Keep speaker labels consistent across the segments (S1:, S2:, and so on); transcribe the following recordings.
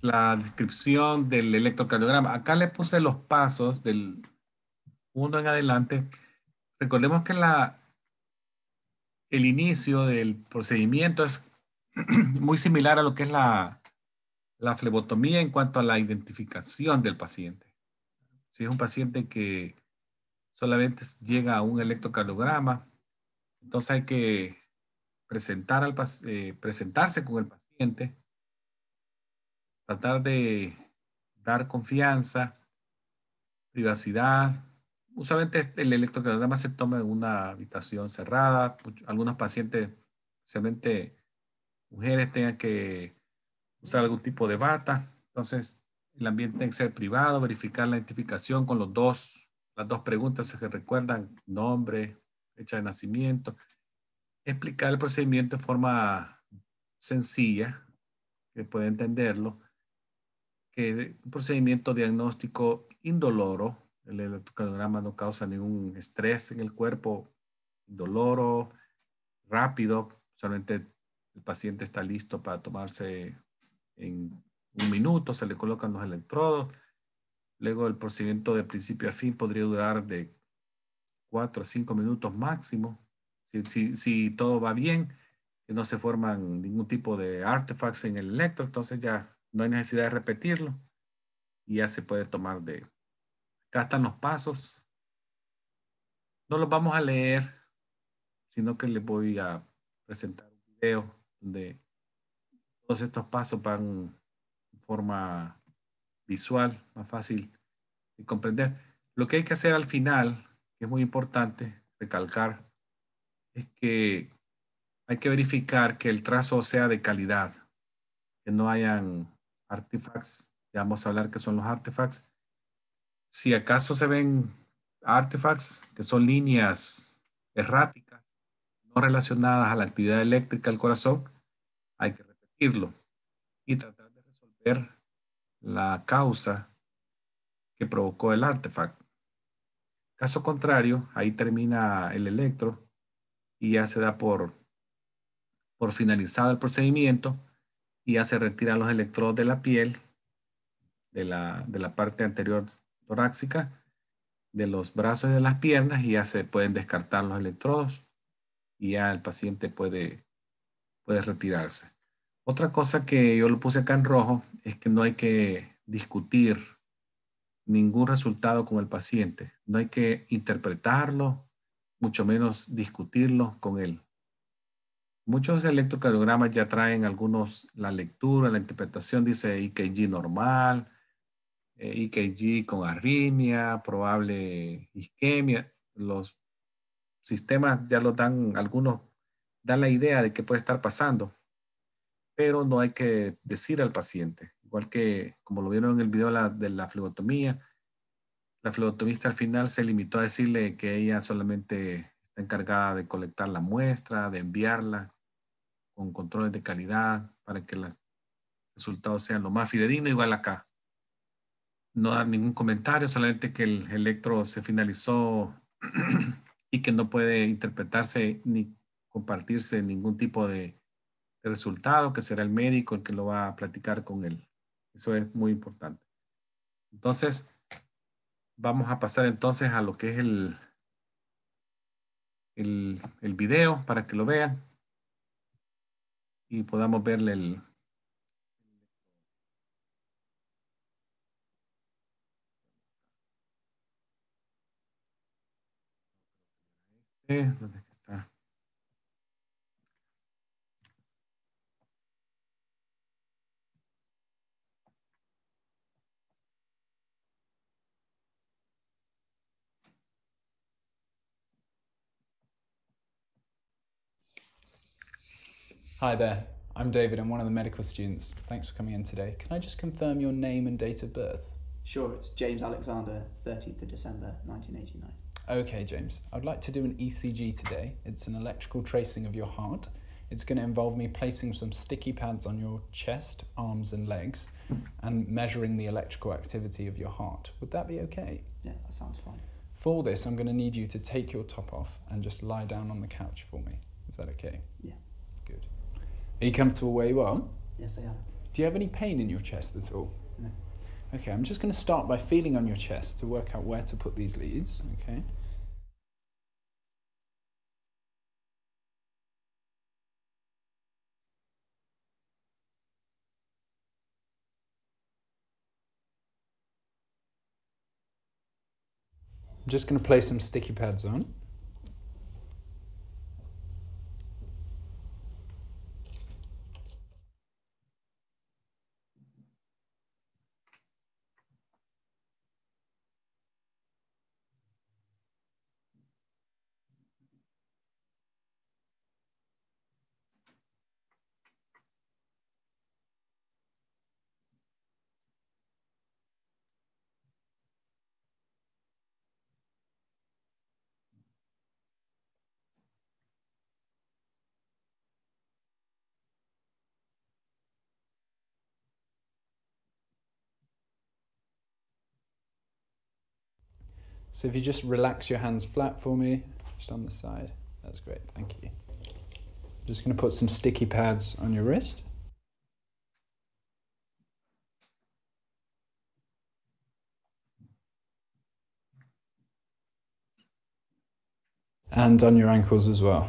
S1: la descripción del electrocardiograma. Acá le puse los pasos del 1 en adelante. Recordemos que la, el inicio del procedimiento es muy similar a lo que es la, la flebotomía en cuanto a la identificación del paciente. Si es un paciente que solamente llega a un electrocardiograma, entonces hay que presentar al, eh, presentarse con el paciente tratar de dar confianza, privacidad. Usualmente este, el electrocardiograma se toma en una habitación cerrada. Algunos pacientes, especialmente mujeres, tengan que usar algún tipo de bata. Entonces, el ambiente tiene que ser privado, verificar la identificación con los dos, las dos preguntas que recuerdan, nombre, fecha de nacimiento, explicar el procedimiento de forma sencilla, que puede entenderlo, que un procedimiento diagnóstico indoloro, el electrocardiograma no causa ningún estrés en el cuerpo, indoloro, rápido, solamente el paciente está listo para tomarse en un minuto, se le colocan los electrodos, luego el procedimiento de principio a fin podría durar de cuatro a cinco minutos máximo, si todo va bien no se forman ningún tipo de artefacts en el electro, entonces ya no hay necesidad de repetirlo y ya se puede tomar de... Acá están los pasos. No los vamos a leer, sino que les voy a presentar un video donde todos estos pasos van en forma visual, más fácil de comprender. Lo que hay que hacer al final, que es muy importante recalcar, es que hay que verificar que el trazo sea de calidad, que no hayan artefacts, ya vamos a hablar que son los artefacts. Si acaso se ven artefacts que son líneas erráticas, no relacionadas a la actividad eléctrica del corazón, hay que repetirlo y tratar de resolver la causa que provocó el artefacto. Caso contrario, ahí termina el electro y ya se da por por finalizado el procedimiento, y ya se retiran los electrodos de la piel, de la, parte anterior torácica, de los brazos y de las piernas, y ya se pueden descartar los electrodos y ya el paciente puede, puede retirarse. Otra cosa que yo lo puse acá en rojo es que no hay que discutir ningún resultado con el paciente. No hay que interpretarlo, mucho menos discutirlo con él. Muchos electrocardiogramas ya traen algunos, la lectura, la interpretación, dice EKG normal, EKG eh, con arritmia, probable isquemia. Los sistemas ya lo dan, algunos dan la idea de qué puede estar pasando, pero no hay que decir al paciente. Igual que, como lo vieron en el video de la flebotomía, la flebotomista al final se limitó a decirle que ella solamente está encargada de colectar la muestra, de enviarla, con controles de calidad para que los resultados sean lo más fidedigno, igual acá. No dar ningún comentario, solamente que el electro se finalizó y que no puede interpretarse ni compartirse ningún tipo de, resultado, que será el médico el que lo va a platicar con él. Eso es muy importante. Entonces, vamos a pasar entonces a lo que es el, el, el video para que lo vean y podamos verle el,
S2: eh, Hi there, I'm David. I'm one of the medical students. Thanks for coming in today. Can I just confirm your name and date of birth? Sure, it's James Alexander, 13th of December 1989. Okay, James, I'd like to do an ECG today. It's an electrical tracing of your heart. It's going to involve me placing some sticky pads on your chest, arms, and legs and measuring the electrical activity of your heart. Would that be okay? Yeah, that sounds fine. For this, I'm going to need you to take your top off and just lie down on the couch for me. Is that okay? Yeah. Are you comfortable where you are? Yes, I am. Do you have any pain in your chest at all? No. Okay, I'm just going to start by feeling on your chest to work out where to put these leads, okay? I'm just going to place some sticky pads on. So if you just relax your hands flat for me, just on the side, that's great, thank you. I'm just gonna put some sticky pads on your wrist. And on your ankles as well.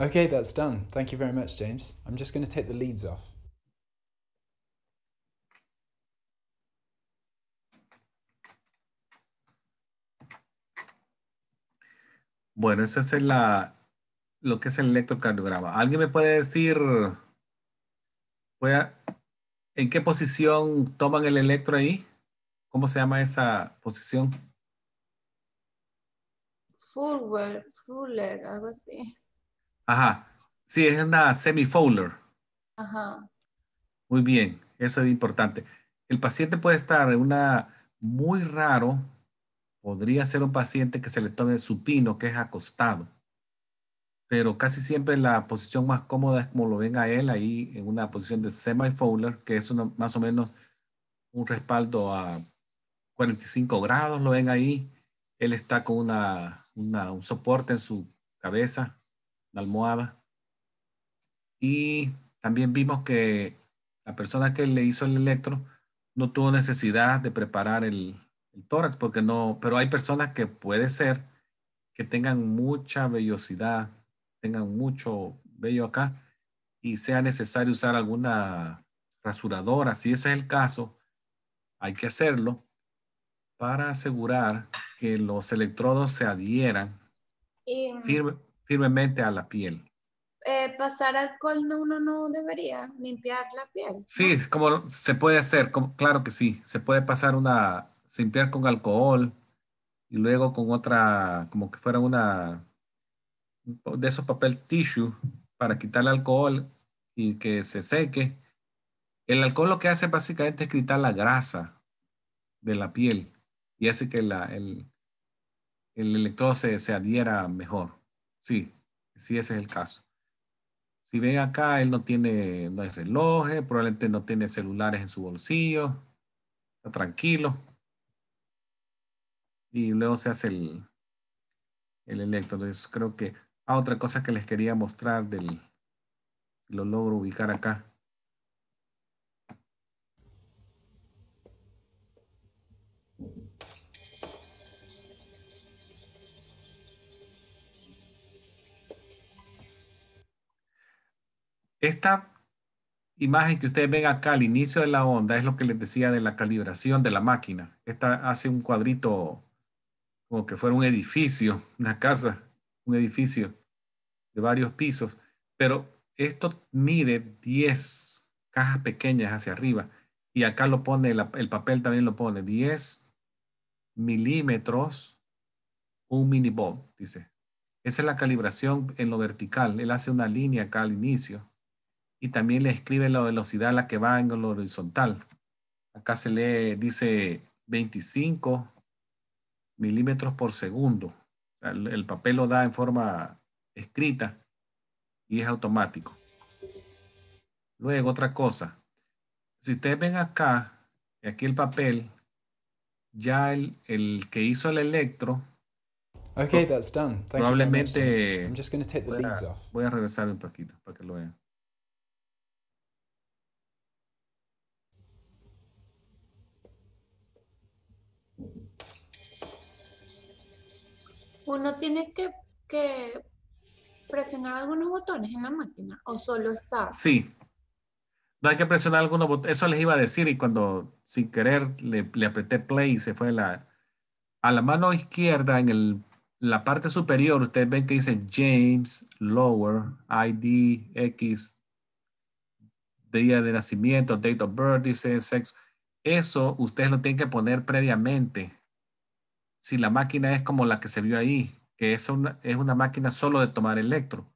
S2: Okay, that's done. Thank you very much, James. I'm just going to take the leads off.
S1: Bueno, eso es la, lo que es el electrocardiograma. ¿Alguien me puede decir en qué posición toman el electro ahí? ¿Cómo se llama esa posición?
S2: Fuller, fuller, algo así.
S1: Ajá. Sí, es una semi-fowler. Ajá. Muy bien, eso es importante. El paciente puede estar en una muy raro, podría ser un paciente que se le tome supino, que es acostado. Pero casi siempre la posición más cómoda es como lo ven a él ahí en una posición de semi-fowler, que es una, más o menos un respaldo a 45 grados, lo ven ahí. Él está con un soporte en su cabeza, la almohada. Y también vimos que la persona que le hizo el electro no tuvo necesidad de preparar el, tórax, porque no, pero hay personas que puede ser que tengan mucha vellosidad, tengan mucho vello acá y sea necesario usar alguna rasuradora. Si ese es el caso, hay que hacerlo para asegurar que los electrodos se adhieran em, firme, firmemente a la piel.
S2: Eh, pasar alcohol no, uno no debería limpiar
S1: la piel. Sí, como se puede hacer, claro que sí, se puede pasar una, se limpiar con alcohol y luego con otra, como que fuera una, de esos papel tissue para quitar el alcohol y que se seque. El alcohol lo que hace básicamente es quitar la grasa de la piel y hace que el, el electrodo se adhiera mejor. Sí, sí, ese es el caso. Si ven acá, él no tiene, no hay relojes, probablemente no tiene celulares en su bolsillo, está tranquilo. Y luego se hace el, el electro. Entonces creo que, ah, otra cosa que les quería mostrar del, lo logro ubicar acá. Esta imagen que ustedes ven acá al inicio de la onda es lo que les decía de la calibración de la máquina. Esta hace un cuadrito como que fuera un edificio, una casa, un edificio de varios pisos, pero esto mide 10 cajas pequeñas hacia arriba y acá lo pone, el papel también lo pone, 10 milímetros, un mini bomb dice. Esa es la calibración en lo vertical. Él hace una línea acá al inicio y también le escribe la velocidad a la que va en el horizontal. Acá se le dice 25 milímetros por segundo. El, papel lo da en forma escrita y es automático. Luego, otra cosa. Si ustedes ven acá, aquí el papel, ya el, que hizo el electro.
S2: Okay, that's done. probablemente. Voy a regresar
S1: un poquito para que lo vean.
S2: uno tiene que, presionar algunos botones en la máquina o solo está.
S1: Sí. No hay que presionar algunos botones. Eso les iba a decir y cuando sin querer le, apreté play y se fue la, a la mano izquierda en el, la parte superior. Ustedes ven que dice James Lower ID X día de nacimiento, date of birth, dice sexo. Eso ustedes lo tienen que poner previamente si la máquina es como la que se vio ahí, que es una, es una máquina solo de tomar electro.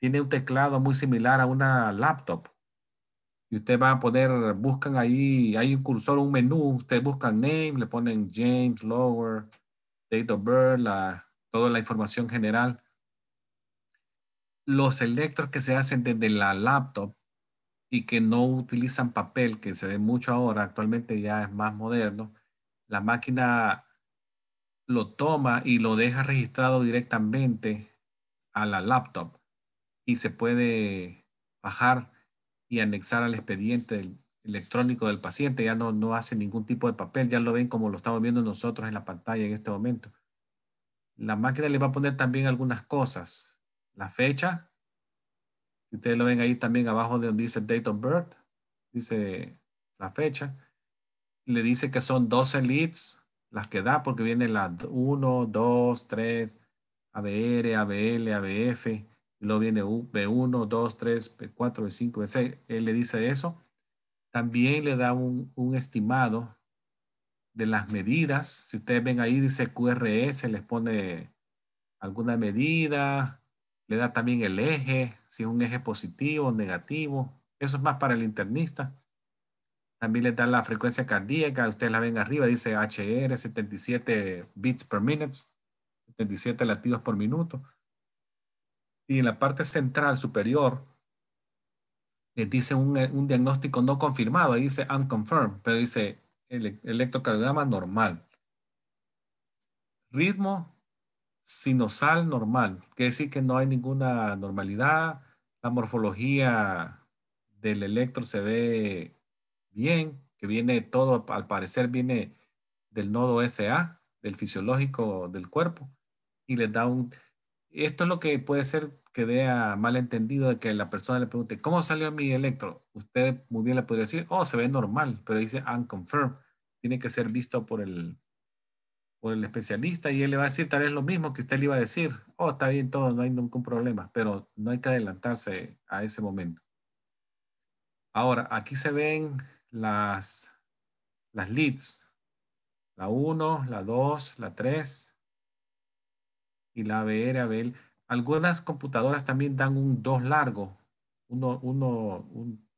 S1: Tiene un teclado muy similar a una laptop. Y usted va a poder, buscan ahí, hay un cursor, un menú, usted busca name, le ponen James, Lower, date of birth, la, toda la información general. Los electros que se hacen desde la laptop y que no utilizan papel, que se ve mucho ahora, actualmente ya es más moderno, la máquina lo toma y lo deja registrado directamente a la laptop y se puede bajar y anexar al expediente electrónico del paciente. Ya no, no hace ningún tipo de papel, ya lo ven como lo estamos viendo nosotros en la pantalla en este momento. La máquina le va a poner también algunas cosas. La fecha, ustedes lo ven ahí también abajo de donde dice date of birth, dice la fecha. Le dice que son 12 leads las que da, porque viene la 1, 2, 3, ABR, ABL, ABF, luego viene B1, 2, 3, B4, B5, B6. Él le dice eso. También le da un, un estimado de las medidas. Si ustedes ven ahí, dice QRS, les pone alguna medida, le da también el eje, si es un eje positivo o negativo. Eso es más para el internista. También les dan la frecuencia cardíaca, ustedes la ven arriba, dice HR 77 beats per minute, 77 latidos por minuto. Y en la parte central superior les dice eh, un, diagnóstico no confirmado, ahí dice unconfirmed, pero dice el electrocardiograma normal. Ritmo sinusal normal, quiere decir que no hay ninguna normalidad. La morfología del electro se ve bien, que viene todo, al parecer viene del nodo SA, del fisiológico del cuerpo, y les da un... Esto es lo que puede ser que dé a malentendido de que la persona le pregunte, ¿cómo salió mi electro? Usted muy bien le podría decir, oh, se ve normal, pero dice unconfirmed. Tiene que ser visto por el, por el especialista y él le va a decir tal vez lo mismo que usted le iba a decir. Oh, está bien todo, no hay ningún problema, pero no hay que adelantarse a ese momento. Ahora, aquí se ven las, las leads, la 1, la 2, la 3 y la ABR, ABL. Algunas computadoras también dan un 2 largo, uno, uno, un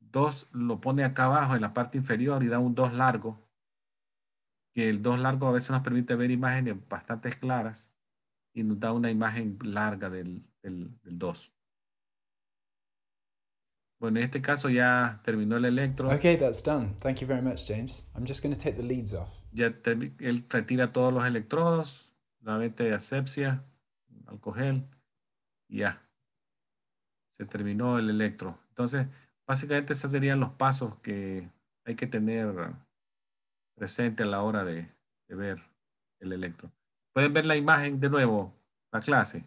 S1: 2 lo pone acá abajo en la parte inferior y da un 2 largo, que el 2 largo a veces nos permite ver imágenes bastante claras y nos da una imagen larga del 2. Del, bueno, en este caso ya terminó el electro.
S2: Okay, that's done. Thank you very much, James. I'm just going to take the leads off.
S1: Ya él retira todos los electrodos, nuevamente asepsia, alcohol y ya. Se terminó el electro. Entonces, básicamente esos serían los pasos que hay que tener presente a la hora de ver el electro. Pueden ver la imagen de nuevo, la clase.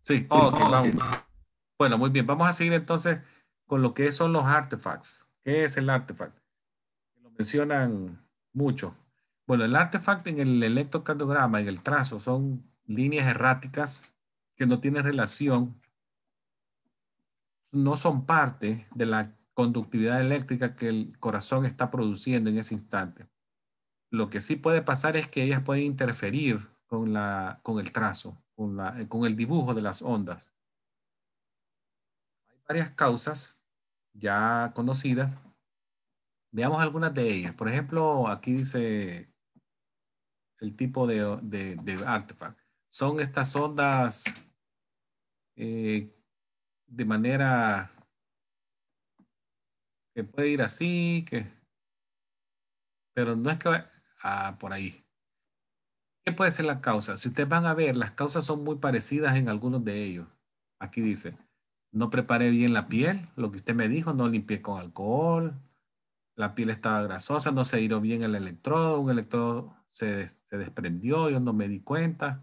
S1: Sí, Bueno, muy bien. Vamos a seguir entonces con lo que son los artefacts. ¿Qué es el artefact? Lo mencionan mucho. Bueno, el artefacto en el electrocardiograma, en el trazo, son líneas erráticas que no tienen relación, no son parte de la conductividad eléctrica que el corazón está produciendo en ese instante. Lo que sí puede pasar es que ellas pueden interferir con, la, con el trazo con, el dibujo de las ondas. Hay varias causas ya conocidas. Veamos algunas de ellas. Por ejemplo, aquí dice el tipo de, de, Son estas ondas eh, de manera que puede ir así, que, pero no es que ah, por ahí. ¿Qué puede ser la causa? Si ustedes van a ver, las causas son muy parecidas en algunos de ellos. Aquí dice, no preparé bien la piel, lo que usted me dijo, no limpié con alcohol, la piel estaba grasosa, no se hirió bien el electrodo, un electrodo se, se desprendió, yo no me di cuenta.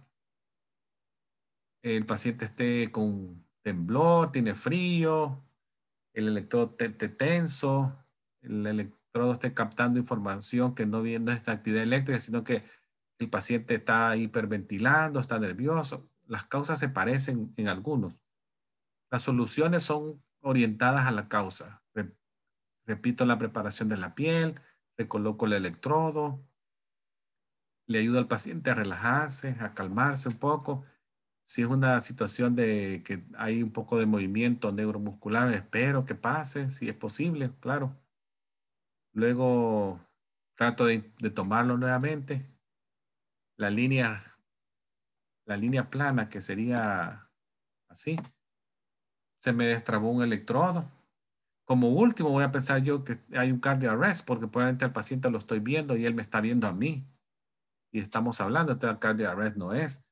S1: El paciente esté con temblor, tiene frío, el electrodo esté tenso, el electrodo esté captando información que no viendo esta actividad eléctrica, sino que el paciente está hiperventilando, está nervioso. Las causas se parecen en algunos. Las soluciones son orientadas a la causa. Repito la preparación de la piel, recoloco el electrodo, le ayudo al paciente a relajarse, a calmarse un poco. Si es una situación de que hay un poco de movimiento neuromuscular, espero que pase, si es posible, claro. Luego trato de, de tomarlo nuevamente la línea, la línea plana que sería así. Se me destrabó un electrodo. Como último voy a pensar yo que hay un cardio arrest porque probablemente al paciente lo estoy viendo y él me está viendo a mí. Y estamos hablando, entonces el cardio arrest no es.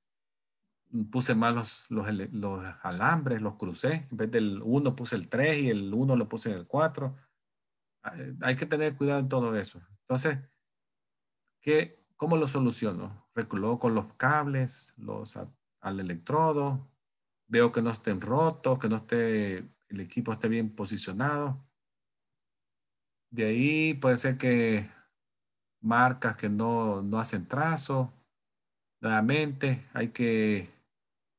S1: Puse mal los, los alambres, los crucé. En vez del 1 puse el 3 y el 1 lo puse en el 4. Hay que tener cuidado en todo eso. Entonces, ¿qué, ¿Cómo lo soluciono? Recoloco los cables los al electrodo, veo que no estén rotos, que no esté, el equipo esté bien posicionado. De ahí puede ser que marcas que no, no hacen trazo. Nuevamente hay que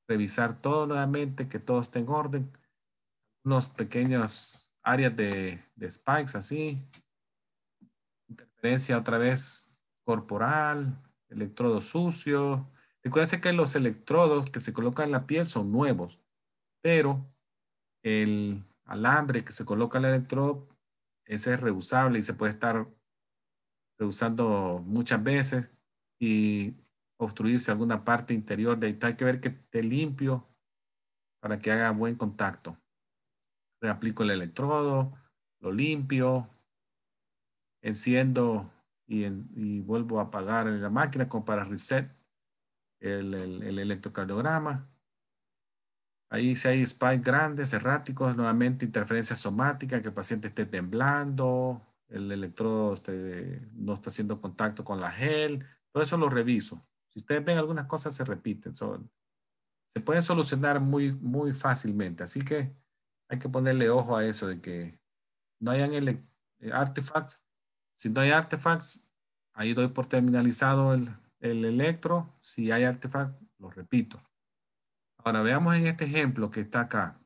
S1: revisar todo nuevamente, que todo esté en orden. Unos pequeños áreas de, de spikes así. Interferencia otra vez corporal, electrodos sucios. Recuérdense que los electrodos que se colocan en la piel son nuevos, pero el alambre que se coloca el electrodo, ese es reusable y se puede estar reusando muchas veces y obstruirse alguna parte interior de ahí. Hay que ver que esté limpio para que haga buen contacto. Reaplico el electrodo, lo limpio, enciendo y, vuelvo a apagar la máquina como para reset el, electrocardiograma. Ahí si hay spikes grandes, erráticos, nuevamente interferencia somática, que el paciente esté temblando, el electrodo este, no está haciendo contacto con la gel, todo eso lo reviso. Si ustedes ven algunas cosas se repiten, son, se pueden solucionar muy, muy fácilmente, así que hay que ponerle ojo a eso de que no hayan eh, artefactos si no hay artefacts, ahí doy por terminalizado el, electro. Si hay artefacts, lo repito. Ahora veamos en este ejemplo que está acá.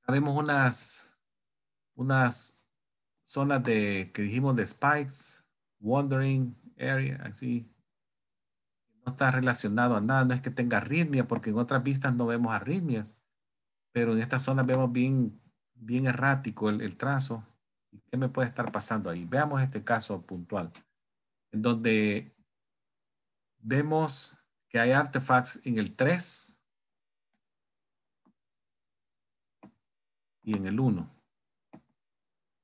S1: Acá vemos unas, unas zonas de, que dijimos de spikes, wandering area, así. No está relacionado a nada, no es que tenga arritmia, porque en otras vistas no vemos arritmias, pero en esta zona vemos bien, bien errático el trazo qué me puede estar pasando ahí? Veamos este caso puntual, en donde vemos que hay artefacts en el 3 y en el 1.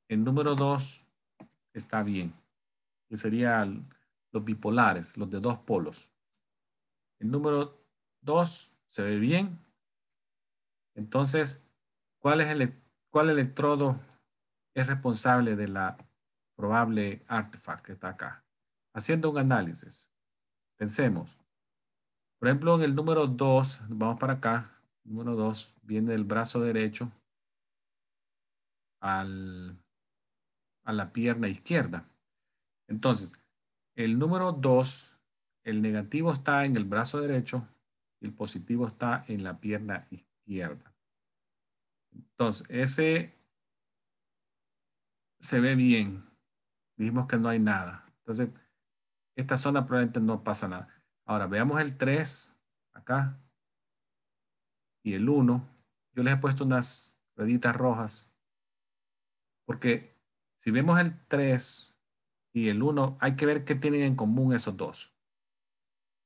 S1: El número 2 está bien, que serían los bipolares, los de dos polos. El número 2 se ve bien. Entonces, ¿cuál es el cuál electrodo es responsable de la probable artefact que está acá. Haciendo un análisis, pensemos. Por ejemplo, en el número 2, vamos para acá. Número 2 viene del brazo derecho al, a la pierna izquierda. Entonces, el número 2, el negativo está en el brazo derecho y el positivo está en la pierna izquierda. Entonces, ese se ve bien. Dijimos que no hay nada. Entonces, esta zona probablemente no pasa nada. Ahora, veamos el 3 acá y el 1. Yo les he puesto unas rueditas rojas porque si vemos el 3 y el 1, hay que ver qué tienen en común esos dos.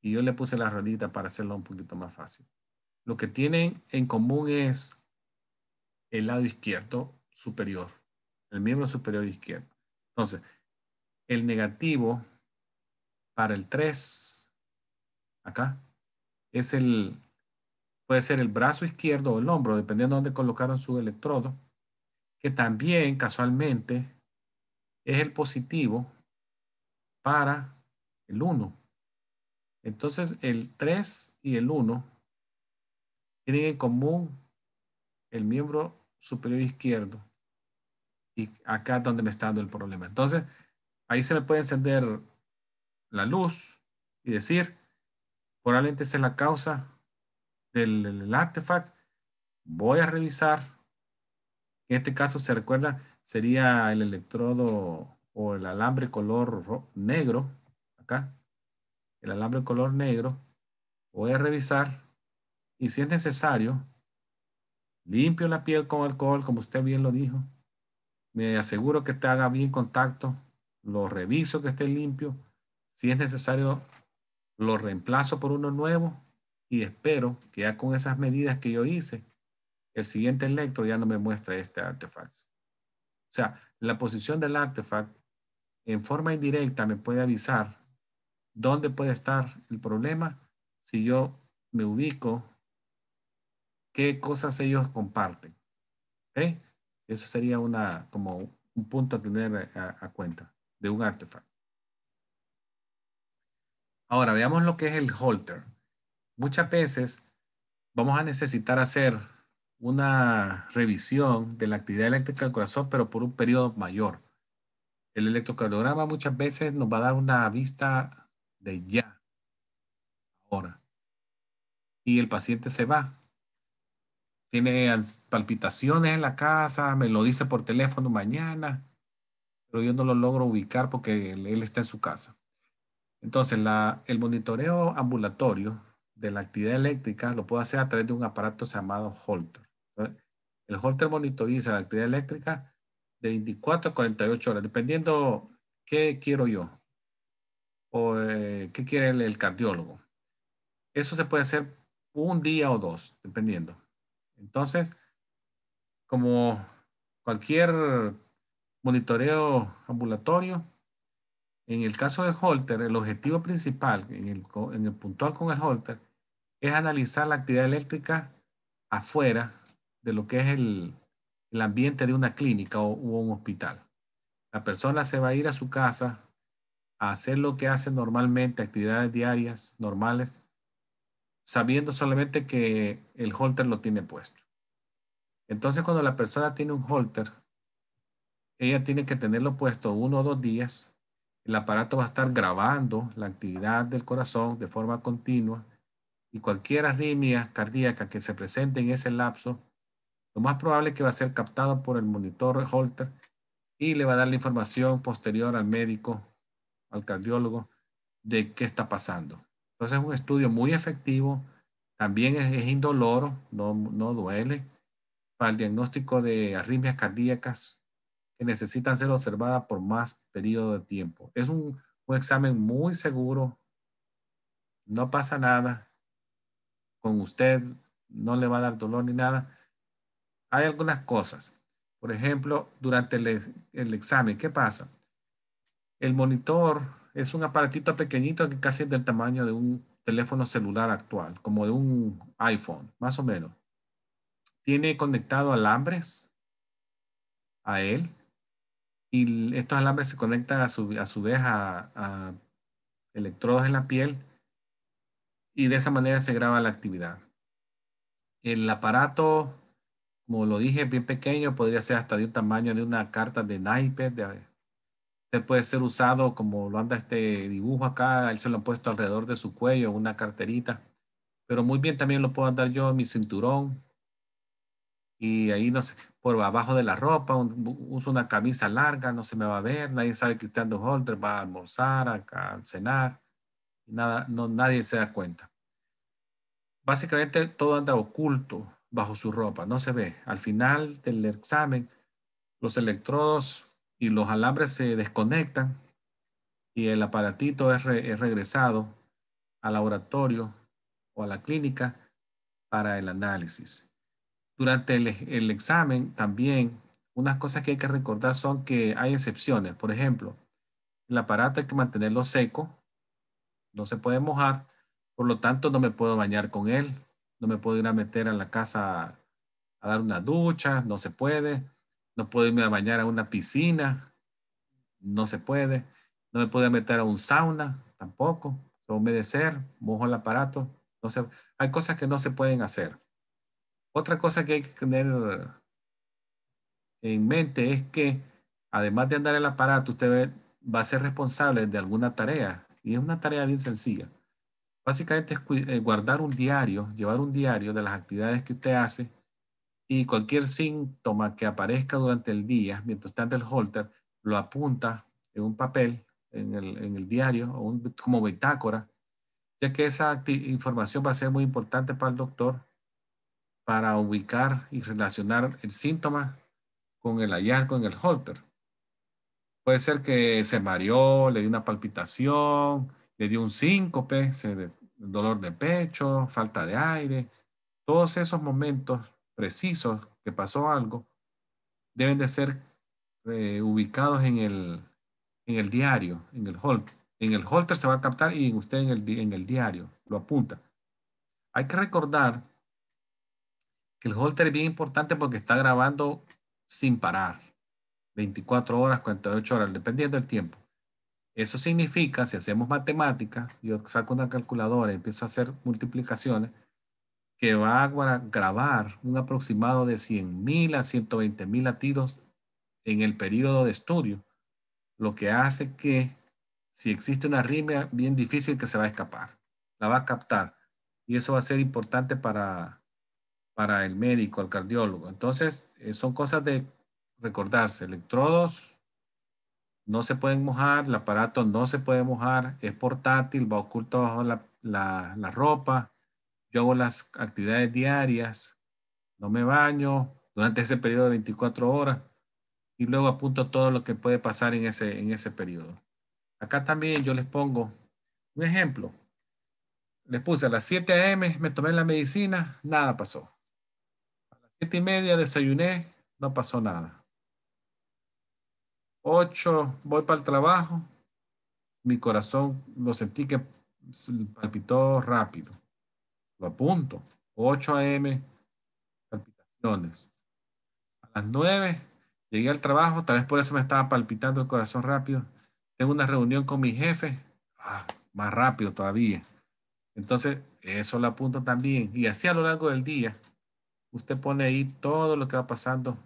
S1: Y yo le puse las ruedita para hacerlo un poquito más fácil. Lo que tienen en común es el lado izquierdo superior el miembro superior izquierdo. Entonces, el negativo para el 3, acá, es el, puede ser el brazo izquierdo o el hombro, dependiendo de dónde colocaron su electrodo, que también casualmente es el positivo para el 1. Entonces, el 3 y el 1 tienen en común el miembro superior izquierdo y acá es donde me está dando el problema. Entonces, ahí se me puede encender la luz y decir, probablemente esa es la causa del, artefact artefacto. Voy a revisar. En este caso se recuerda, sería el electrodo o el alambre color negro. Acá. El alambre color negro. Voy a revisar. Y si es necesario, limpio la piel con alcohol, como usted bien lo dijo me aseguro que te haga bien contacto, lo reviso que esté limpio, si es necesario lo reemplazo por uno nuevo y espero que ya con esas medidas que yo hice, el siguiente electro ya no me muestre este artefacto. O sea, la posición del artefacto en forma indirecta me puede avisar dónde puede estar el problema si yo me ubico, qué cosas ellos comparten. ¿Okay? Eso sería una, como un punto a tener a, cuenta de un artefacto. Ahora, veamos lo que es el holter. Muchas veces vamos a necesitar hacer una revisión de la actividad eléctrica del corazón, pero por un periodo mayor. El electrocardiograma muchas veces nos va a dar una vista de ya, ahora. Y el paciente se va tiene palpitaciones en la casa, me lo dice por teléfono mañana, pero yo no lo logro ubicar porque él, está en su casa. Entonces, la, el monitoreo ambulatorio de la actividad eléctrica lo puedo hacer a través de un aparato llamado Holter. El Holter monitoriza la actividad eléctrica de 24 a 48 horas, dependiendo qué quiero yo o eh, qué quiere el cardiólogo. Eso se puede hacer un día o dos, dependiendo. Entonces, como cualquier monitoreo ambulatorio, en el caso del Holter, el objetivo principal en el, puntual con el Holter es analizar la actividad eléctrica afuera de lo que es el, ambiente de una clínica o un hospital. La persona se va a ir a su casa a hacer lo que hace normalmente, actividades diarias normales, sabiendo solamente que el holter lo tiene puesto. Entonces, cuando la persona tiene un holter, ella tiene que tenerlo puesto uno o dos días. El aparato va a estar grabando la actividad del corazón de forma continua y cualquier arritmia cardíaca que se presente en ese lapso, lo más probable es que va a ser captado por el monitor holter y le va a dar la información posterior al médico, al cardiólogo, de qué está pasando. Entonces es un estudio muy efectivo, también es, indoloro, no, no duele. Para el diagnóstico de arritmias cardíacas que necesitan ser observadas por más periodo de tiempo. Es un, examen muy seguro, no pasa nada, con usted no le va a dar dolor ni nada. Hay algunas cosas. Por ejemplo, durante el, el examen, ¿qué pasa? El monitor es un aparatito pequeñito que casi es del tamaño de un teléfono celular actual, como de un iPhone, más o menos. Tiene conectado alambres a él y estos alambres se conectan a su, vez a, electrodos en la piel y de esa manera se graba la actividad. El aparato, como lo dije, bien pequeño, podría ser hasta de un tamaño de una carta de naipe, de, puede ser usado como lo anda este dibujo acá, él se lo ha puesto alrededor de su cuello, una carterita. Pero muy bien también lo puedo andar yo en mi cinturón. Y ahí, no sé, por abajo de la ropa, uso una camisa larga, no se me va a ver, nadie sabe que usted Holter va a almorzar, a, cenar, nada, no, nadie se da cuenta. Básicamente todo anda oculto bajo su ropa, no se ve. Al final del examen, los electrodos y los alambres se desconectan y el aparatito es, regresado al laboratorio o a la clínica para el análisis. Durante el, el examen también unas cosas que hay que recordar son que hay excepciones. Por ejemplo, el aparato hay que mantenerlo seco, no se puede mojar, por lo tanto no me puedo bañar con él, no me puedo ir a meter a la casa a dar una ducha, no se puede, no puedo irme a bañar a una piscina, no se puede, no me puedo meter a un sauna tampoco, humedecer, mojo el aparato, no hay cosas que no se pueden hacer. Otra cosa que hay que tener en mente es que además de andar el aparato, usted va a ser responsable de alguna tarea y es una tarea bien sencilla. Básicamente es eh, guardar un diario, llevar un diario de las actividades que usted hace y cualquier síntoma que aparezca durante el día, mientras está el holter, lo apunta en un papel, en el, diario, o como bitácora, ya que esa información va a ser muy importante para el doctor para ubicar y relacionar el síntoma con el hallazgo en el holter. Puede ser que se mareó, le dio una palpitación, le dio un síncope, dolor de pecho, falta de aire. Todos esos momentos precisos que pasó algo, deben de ser eh, ubicados en el, en el diario, en el holter. En el holter se va a captar y usted en el, en el diario lo apunta. Hay que recordar que el holter es bien importante porque está grabando sin parar. 24 horas, 48 horas, dependiendo del tiempo. Eso significa, si hacemos matemáticas, yo saco una calculadora y empiezo a hacer multiplicaciones, que va a grabar un aproximado de 100.000 a 120.000 latidos en el periodo de estudio, lo que hace que si existe una arritmia bien difícil que se va a escapar, la va a captar y eso va a ser importante para, para el médico, al cardiólogo. Entonces, eh, son cosas de recordarse, electrodos no se pueden mojar, el aparato no se puede mojar, es portátil, va oculto bajo la, la, la ropa, yo hago las actividades diarias, no me baño durante ese periodo de 24 horas y luego apunto todo lo que puede pasar en ese, en ese periodo. Acá también yo les pongo un ejemplo. Les puse a las 7 a.m., me tomé la medicina, nada pasó. A las 7 y media desayuné, no pasó nada. 8, voy para el trabajo, mi corazón lo sentí que palpitó rápido. Lo apunto. 8 a.m. palpitaciones. A las 9 llegué al trabajo, tal vez por eso me estaba palpitando el corazón rápido. Tengo una reunión con mi jefe. Ah, más rápido todavía. Entonces, eso lo apunto también. Y así a lo largo del día, usted pone ahí todo lo que va pasando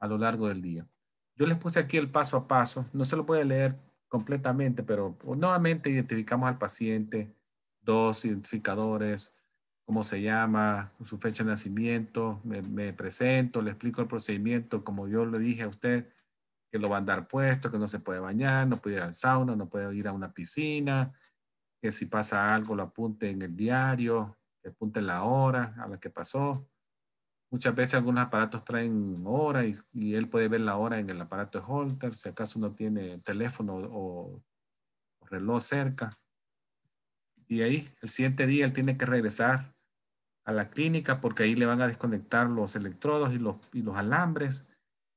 S1: a lo largo del día. Yo les puse aquí el paso a paso. No se lo puede leer completamente, pero nuevamente identificamos al paciente, dos identificadores, cómo se llama, su fecha de nacimiento, me, presento, le explico el procedimiento, como yo le dije a usted, que lo van a dar puesto, que no se puede bañar, no puede ir al sauna, no puede ir a una piscina, que si pasa algo lo apunte en el diario, que apunte la hora a la que pasó. Muchas veces algunos aparatos traen hora y, él puede ver la hora en el aparato de Holter, si acaso no tiene teléfono o, o reloj cerca. Y ahí, el siguiente día, él tiene que regresar a la clínica porque ahí le van a desconectar los electrodos y los, los alambres,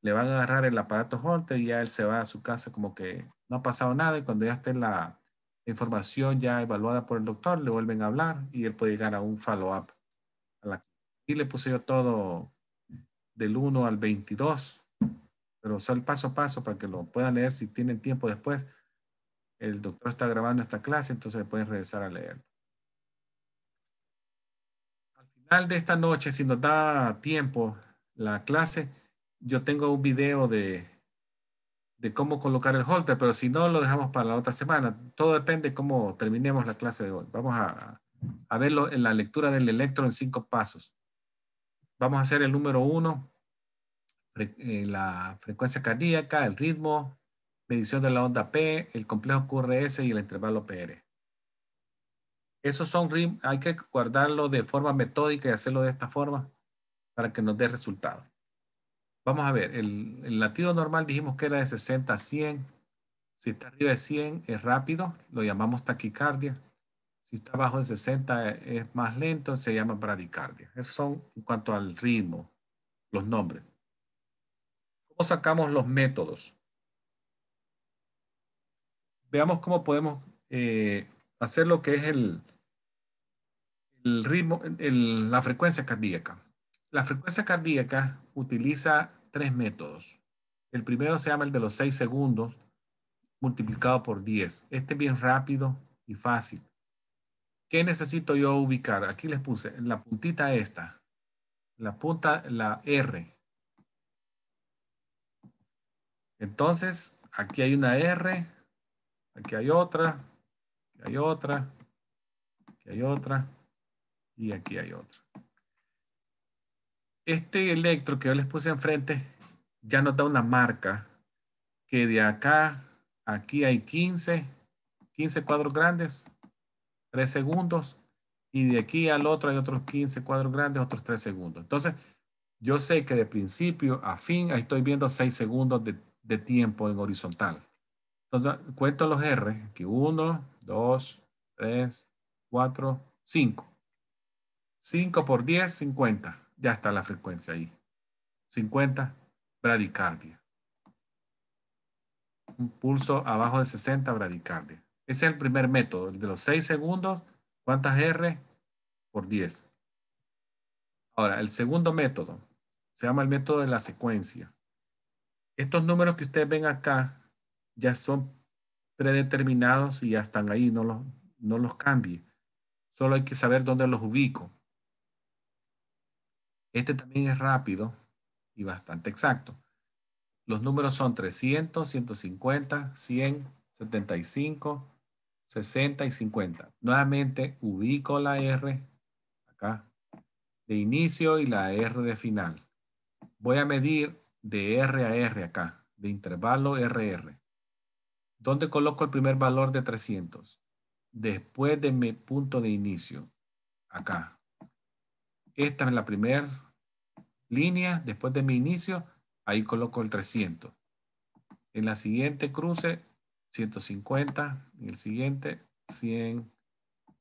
S1: le van a agarrar el aparato Holter y ya él se va a su casa como que no ha pasado nada y cuando ya esté la información ya evaluada por el doctor, le vuelven a hablar y él puede llegar a un follow-up. Y le puse yo todo del 1 al 22, pero solo paso a paso para que lo puedan leer si tienen tiempo después. El doctor está grabando esta clase, entonces pueden regresar a leer final de esta noche, si nos da tiempo la clase, yo tengo un video de, de cómo colocar el holter, pero si no, lo dejamos para la otra semana. Todo depende de cómo terminemos la clase de hoy. Vamos a, a verlo en la lectura del electro en cinco pasos. Vamos a hacer el número uno, eh, la frecuencia cardíaca, el ritmo, medición de la onda P, el complejo QRS y el intervalo PR esos son RIM, hay que guardarlo de forma metódica y hacerlo de esta forma para que nos dé resultado. Vamos a ver, el, latido normal dijimos que era de 60 a 100. Si está arriba de 100 es rápido, lo llamamos taquicardia. Si está abajo de 60 es más lento, se llama bradicardia. Esos son en cuanto al ritmo, los nombres. ¿Cómo sacamos los métodos? Veamos cómo podemos eh, hacer lo que es el, ritmo, la frecuencia cardíaca. La frecuencia cardíaca utiliza tres métodos. El primero se llama el de los seis segundos multiplicado por 10. Este es bien rápido y fácil. ¿Qué necesito yo ubicar? Aquí les puse la puntita esta, la punta, la R. Entonces, aquí hay una R, aquí hay otra, hay otra. Aquí hay otra. Y aquí hay otra. Este electro que yo les puse enfrente ya nos da una marca que de acá aquí hay 15, 15 cuadros grandes, 3 segundos, y de aquí al otro hay otros 15 cuadros grandes, otros 3 segundos. Entonces, yo sé que de principio a fin ahí estoy viendo 6 segundos de, tiempo en horizontal. Entonces, cuento los R, que uno 2, 3, 4, 5. 5 por 10, 50. Ya está la frecuencia ahí. 50, bradicardia. Un pulso abajo de 60, bradicardia. Ese es el primer método, el de los 6 segundos. ¿Cuántas R? Por 10. Ahora, el segundo método se llama el método de la secuencia. Estos números que ustedes ven acá ya son determinados y ya están ahí, no los, no los cambie. Solo hay que saber dónde los ubico. Este también es rápido y bastante exacto. Los números son 300, 150, 100, 75, 60 y 50. Nuevamente ubico la R acá de inicio y la R de final. Voy a medir de R a R acá, de intervalo RR. ¿Dónde coloco el primer valor de 300? Después de mi punto de inicio. Acá. Esta es la primera línea. Después de mi inicio, ahí coloco el 300. En la siguiente cruce, 150. En el siguiente, 100.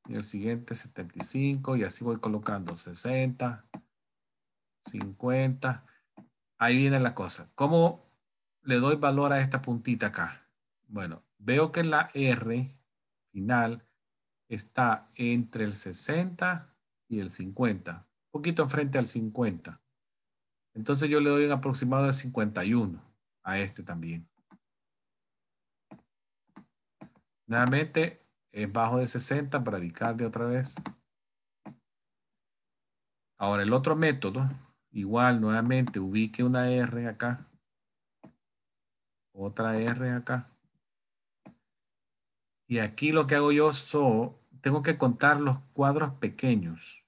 S1: En el siguiente, 75. Y así voy colocando 60, 50. Ahí viene la cosa. ¿Cómo le doy valor a esta puntita acá? Bueno, veo que la R final está entre el 60 y el 50, un poquito enfrente al 50. Entonces yo le doy un aproximado de 51 a este también. Nuevamente es bajo de 60 para de otra vez. Ahora el otro método, igual nuevamente ubique una R acá, otra R acá. Y aquí lo que hago yo so, tengo que contar los cuadros pequeños.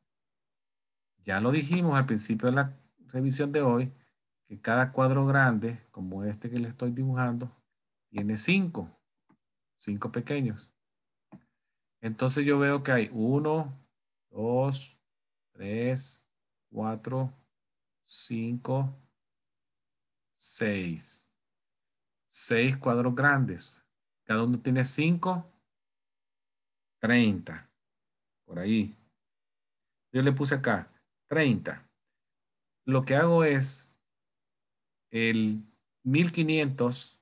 S1: Ya lo dijimos al principio de la revisión de hoy, que cada cuadro grande, como este que le estoy dibujando, tiene cinco, cinco pequeños. Entonces yo veo que hay uno, dos, tres, cuatro, cinco, seis. Seis cuadros grandes. Cada uno tiene cinco 30, por ahí. Yo le puse acá, 30. Lo que hago es, el 1500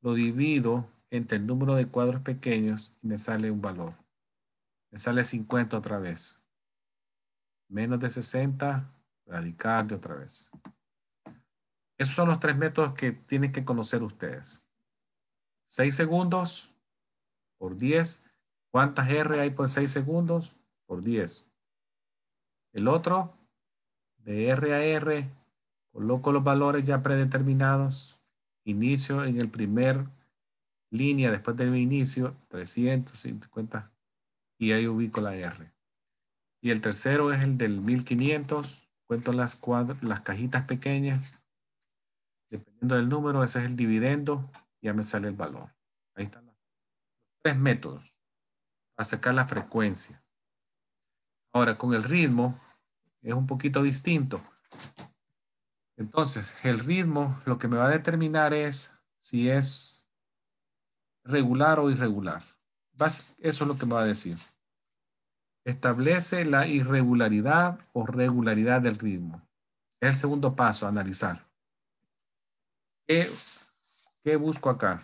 S1: lo divido entre el número de cuadros pequeños y me sale un valor. Me sale 50 otra vez. Menos de 60, radical de otra vez. Esos son los tres métodos que tienen que conocer ustedes. 6 segundos por 10 ¿Cuántas R hay por 6 segundos? Por 10. El otro, de R a R, coloco los valores ya predeterminados, inicio en el primer línea después del inicio, 350, y ahí ubico la R. Y el tercero es el del 1500, cuento las, las cajitas pequeñas, dependiendo del número, ese es el dividendo, ya me sale el valor. Ahí están los tres métodos a sacar la frecuencia. Ahora, con el ritmo es un poquito distinto. Entonces, el ritmo lo que me va a determinar es si es regular o irregular. Eso es lo que me va a decir. Establece la irregularidad o regularidad del ritmo. Es el segundo paso, analizar. qué busco acá?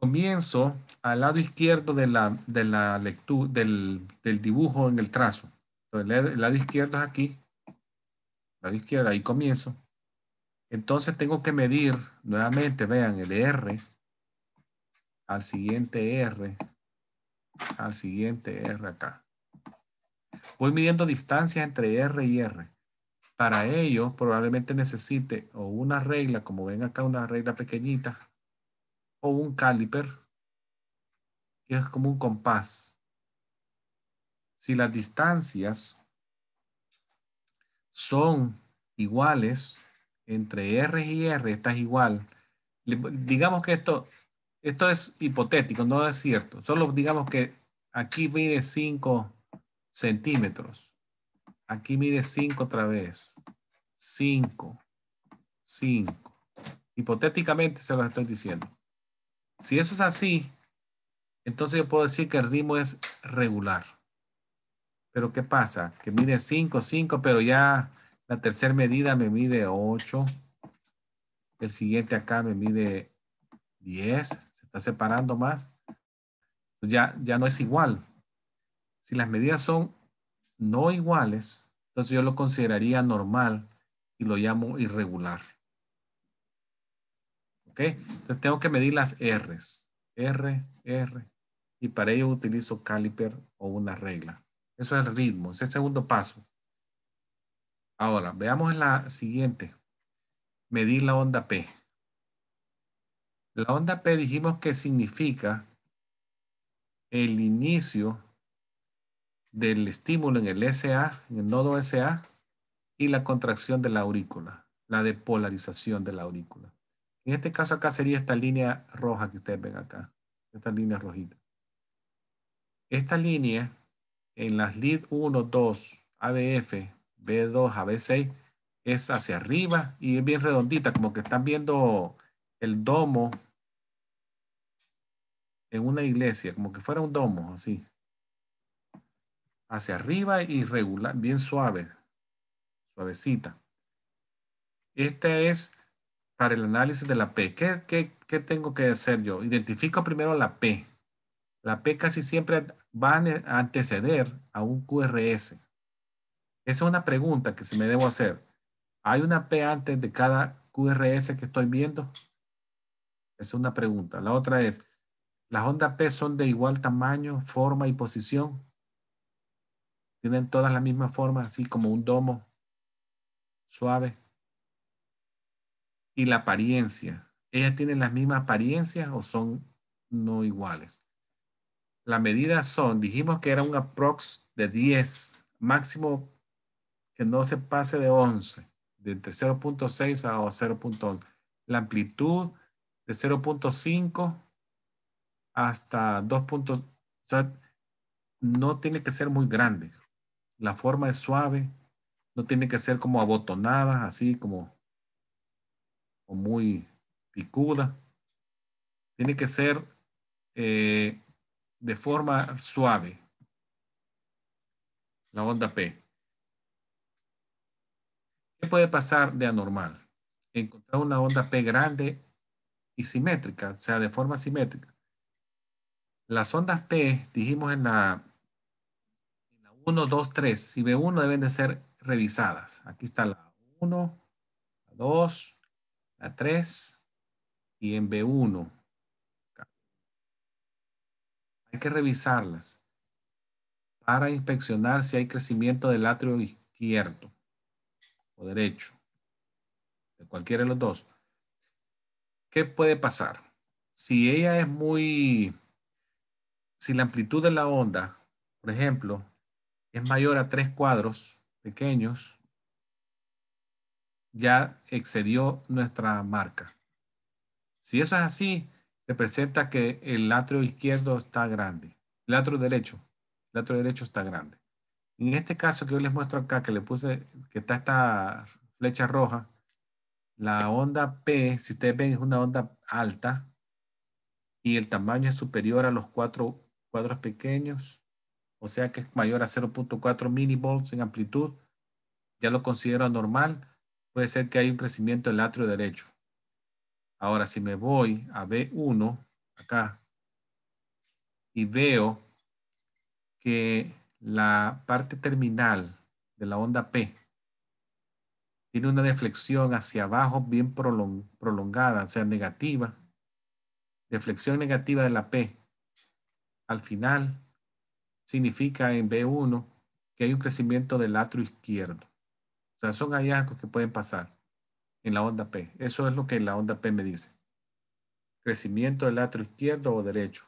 S1: Comienzo al lado izquierdo de la, lectura, del, dibujo en el trazo. el, lado izquierdo es aquí, lado izquierdo, ahí comienzo. Entonces tengo que medir nuevamente, vean, el R al siguiente R, al siguiente R acá. Voy midiendo distancia entre R y R. Para ello probablemente necesite o una regla, como ven acá, una regla pequeñita, o un caliper es como un compás. Si las distancias son iguales entre R y R, estás igual. Digamos que esto, esto es hipotético, no es cierto. Solo digamos que aquí mide 5 centímetros. Aquí mide 5 otra vez. 5, 5. Hipotéticamente se lo estoy diciendo. Si eso es así, entonces yo puedo decir que el ritmo es regular. Pero ¿qué pasa? Que mide 5, 5, pero ya la tercera medida me mide 8. El siguiente acá me mide 10. Se está separando más. Ya, ya no es igual. Si las medidas son no iguales, entonces yo lo consideraría normal y lo llamo irregular. ¿Ok? Entonces tengo que medir las R's. R, R, y para ello utilizo caliper o una regla. Eso es el ritmo, es el segundo paso. Ahora, veamos la siguiente. Medir la onda P. La onda P dijimos que significa el inicio del estímulo en el SA, en el nodo SA, y la contracción de la aurícula, la depolarización de la aurícula. En este caso acá sería esta línea roja que ustedes ven acá, esta línea rojita. Esta línea en las LID 1, 2, ABF, B2 ab 6 es hacia arriba y es bien redondita, como que están viendo el domo en una iglesia, como que fuera un domo, así. Hacia arriba y regular, bien suave, suavecita. Esta es para el análisis de la P. ¿Qué, qué tengo que hacer yo? Identifico primero la P. La P casi siempre va a anteceder a un QRS. Esa es una pregunta que se me debo hacer. ¿Hay una P antes de cada QRS que estoy viendo? Es una pregunta. La otra es, ¿las ondas P son de igual tamaño, forma y posición? ¿Tienen todas la misma forma, así como un domo suave? Y la apariencia. ¿Ellas tienen la misma apariencia o son no iguales? La medida son, dijimos que era un aprox de 10, máximo que no se pase de 11, de entre 0.6 a 0.11. La amplitud de 0.5 hasta 2 no tiene que ser muy grande. La forma es suave, no tiene que ser como abotonada, así como o muy picuda. Tiene que ser eh, de forma suave. La onda P. ¿Qué puede pasar de anormal? Encontrar una onda P grande y simétrica, o sea, de forma simétrica. Las ondas P, dijimos en la, 1, 2, 3, y B1 deben de ser revisadas. Aquí está la 1, la 2, la 3 y en B1 que revisarlas para inspeccionar si hay crecimiento del atrio izquierdo o derecho, de cualquiera de los dos. ¿Qué puede pasar? Si ella es muy, si la amplitud de la onda, por ejemplo, es mayor a tres cuadros pequeños, ya excedió nuestra marca. Si eso es así, representa que el atrio izquierdo está grande, el atrio derecho, el atrio derecho está grande. En este caso que yo les muestro acá, que le puse, que está esta flecha roja, la onda P, si ustedes ven, es una onda alta y el tamaño es superior a los cuatro cuadros pequeños, o sea que es mayor a 0.4 milivolts en amplitud, ya lo considero normal, puede ser que hay un crecimiento del atrio derecho. Ahora, si me voy a B1, acá, y veo que la parte terminal de la onda P tiene una deflexión hacia abajo bien prolongada, o sea, negativa. Deflexión negativa de la P al final significa en B1 que hay un crecimiento del atrio izquierdo. O sea, son hallazgos que pueden pasar la onda P. Eso es lo que la onda P me dice. Crecimiento del atrio izquierdo o derecho.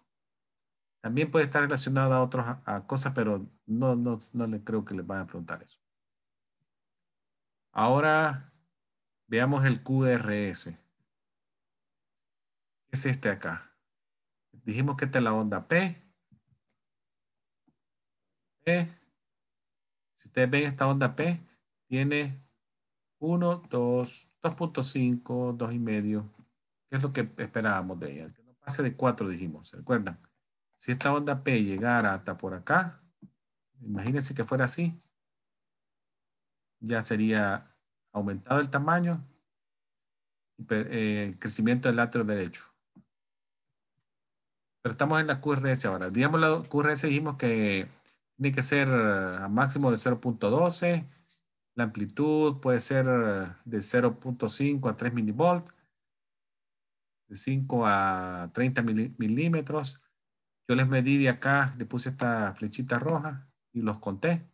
S1: También puede estar relacionado a otras cosas, pero no, no, no le creo que les vayan a preguntar eso. Ahora veamos el QRS. Es este acá. Dijimos que esta es la onda P. P. Si ustedes ven esta onda P, tiene 1, 2, 2.5, 2.5, qué es lo que esperábamos de ella. Que no pase de 4, dijimos, ¿se recuerdan? Si esta onda P llegara hasta por acá, imagínense que fuera así, ya sería aumentado el tamaño y eh, crecimiento del látero derecho. Pero estamos en la QRS ahora. Digamos la QRS dijimos que tiene que ser a máximo de 0.12, la amplitud puede ser eh, de 0.5 a 3 milivolts, de 5 a 30 milímetros. Yo les medí de acá, le puse esta flechita roja y los conté.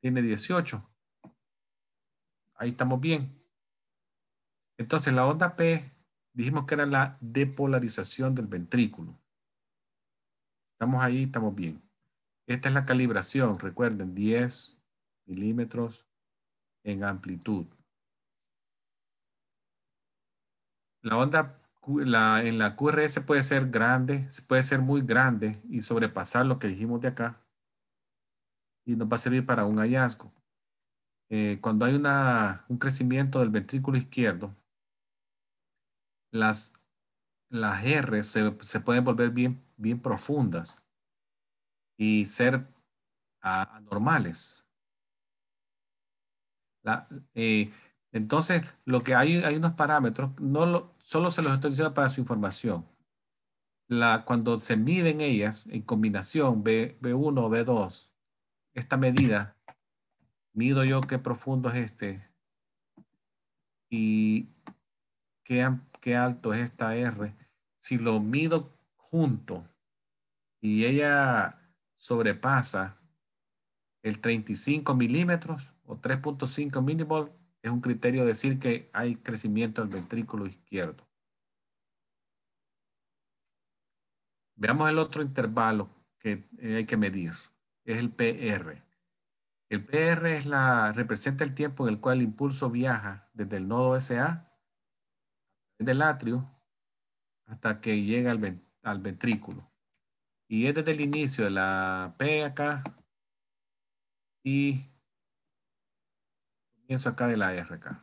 S1: Tiene 18. Ahí estamos bien. Entonces la onda P dijimos que era la depolarización del ventrículo. Estamos ahí, estamos bien. Esta es la calibración, recuerden, 10 milímetros, en amplitud. La onda en la QRS puede ser grande, puede ser muy grande y sobrepasar lo que dijimos de acá. Y nos va a servir para un hallazgo. Eh, cuando hay un crecimiento del ventrículo izquierdo, las, las R se, pueden volver bien, bien profundas y ser anormales. Eh, entonces, lo que hay, hay unos parámetros, no solo se los estoy diciendo para su información. La, cuando se miden ellas en combinación, B, B1 B2, esta medida, mido yo qué profundo es este y qué, qué alto es esta R. Si lo mido junto y ella sobrepasa el 35 milímetros, o 3.5 mínimo es un criterio decir que hay crecimiento del ventrículo izquierdo. Veamos el otro intervalo que eh, hay que medir, es el PR. El PR es la, representa el tiempo en el cual el impulso viaja desde el nodo SA, desde el atrio, hasta que llega al, al ventrículo. Y es desde el inicio de la P acá y pienso acá de la ARK.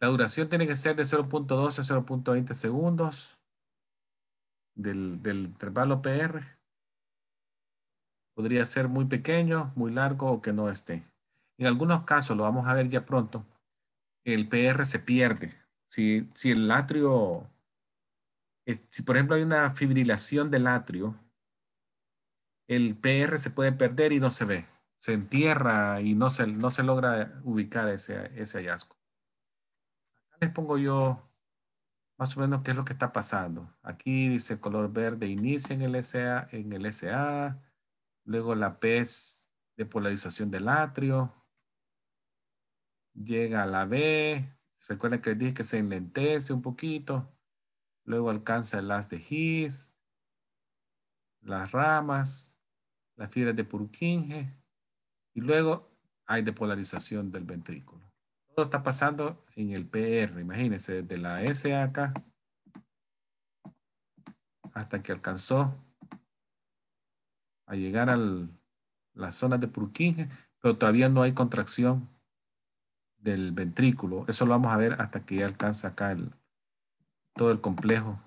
S1: La duración tiene que ser de 0.12 a 0.20 segundos del, intervalo PR. Podría ser muy pequeño, muy largo o que no esté. En algunos casos, lo vamos a ver ya pronto, el PR se pierde. Si, si el atrio, eh, si por ejemplo hay una fibrilación del atrio, el PR se puede perder y no se ve se entierra y no se, no se logra ubicar ese, ese hallazgo. Acá les pongo yo más o menos qué es lo que está pasando. Aquí dice color verde inicia en el SA, en el luego la pez de polarización del atrio, llega a la B, recuerden que dije que se enlentece un poquito, luego alcanza el as de His, las ramas, las fibras de Purkinje, y luego hay depolarización del ventrículo. Todo está pasando en el PR, imagínense, desde la S acá hasta que alcanzó a llegar a la zona de Purkinje, pero todavía no hay contracción del ventrículo. Eso lo vamos a ver hasta que ya alcanza acá el, todo el complejo,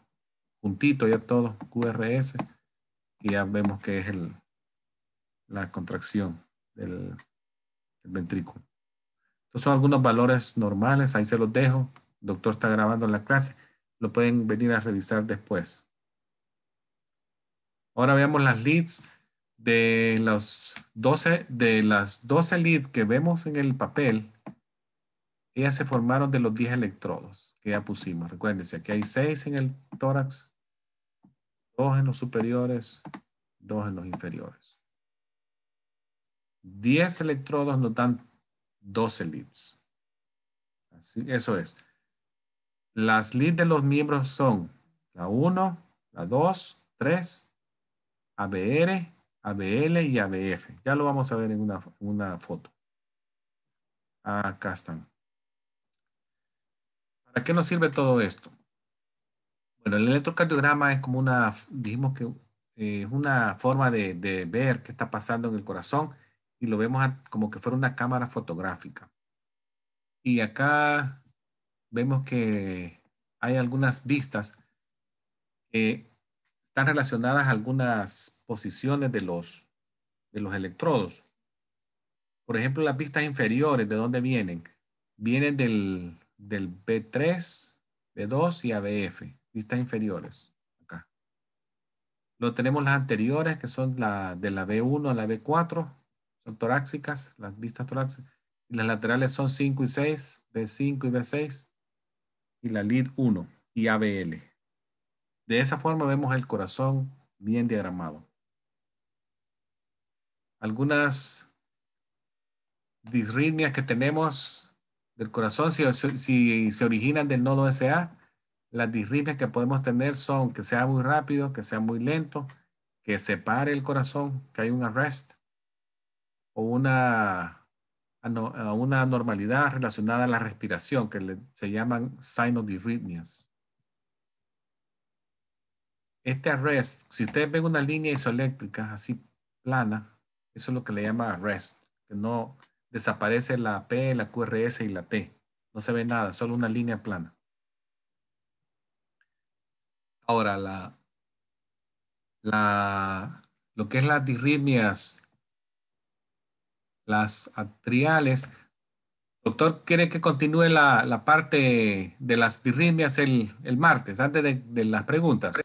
S1: juntito ya todo, QRS, y ya vemos que es la contracción del, ventrículo. Entonces son algunos valores normales, ahí se los dejo. El doctor está grabando la clase, lo pueden venir a revisar después. Ahora veamos las leads de los 12, de las 12 leads que vemos en el papel, ellas se formaron de los 10 electrodos que ya pusimos. Recuérdense, aquí hay 6 en el tórax, 2 en los superiores, 2 en los inferiores. 10 electrodos nos dan 12 leads. Así, eso es. Las leads de los miembros son la 1, la 2, 3, ABR, ABL y ABF. Ya lo vamos a ver en una, foto. Acá están. ¿Para qué nos sirve todo esto? Bueno, el electrocardiograma es como una, dijimos que es eh, una forma de, de ver qué está pasando en el corazón y lo vemos como que fuera una cámara fotográfica. Y acá vemos que hay algunas vistas que están relacionadas a algunas posiciones de los, de los electrodos. Por ejemplo, las vistas inferiores, ¿de dónde vienen? Vienen del, del B3, B2 y ABF, vistas inferiores. Acá. Lo tenemos las anteriores, que son la, de la B1 a la B4, torácicas, las vistas torácicas. Y las laterales son 5 y 6, B5 y B6. Y la lid 1 y ABL. De esa forma vemos el corazón bien diagramado. Algunas disritmias que tenemos del corazón, si, se originan del nodo SA, las disritmias que podemos tener son que sea muy rápido, que sea muy lento, que se pare el corazón, que hay un arresto o una, una anormalidad relacionada a la respiración que se llaman sinodirritmias. Este arrest, si ustedes ven una línea isoeléctrica así plana, eso es lo que le llama arrest, que no desaparece la P, la QRS y la T. No se ve nada, solo una línea plana. Ahora, la, la, lo que es las DIRRITMIAS las atriales. Doctor, ¿quiere que continúe la, parte de las dirritmias el, martes, antes de, las preguntas?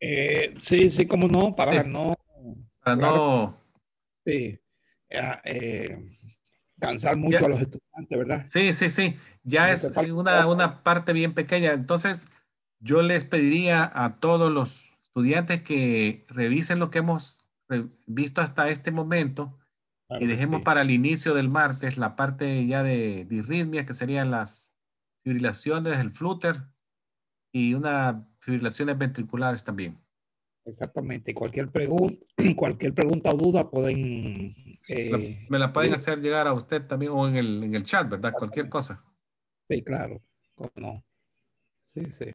S1: Eh, sí, sí, cómo no, para no...
S2: Para no...
S1: Sí, eh, cansar mucho a los estudiantes, ¿verdad? Sí, sí, sí, ya es una, una parte bien pequeña. Entonces, yo les pediría a todos los estudiantes que revisen lo que hemos visto hasta este momento y dejemos para el inicio del martes la parte ya de disritmias, que serían las fibrilaciones, el flúter y unas fibrilaciones ventriculares también. Exactamente. Cualquier, pregunta cualquier pregunta o duda pueden... Eh, me la pueden hacer llegar a usted también o en el, en el chat, ¿verdad? Cualquier cosa. Sí, claro. no? Sí, sí.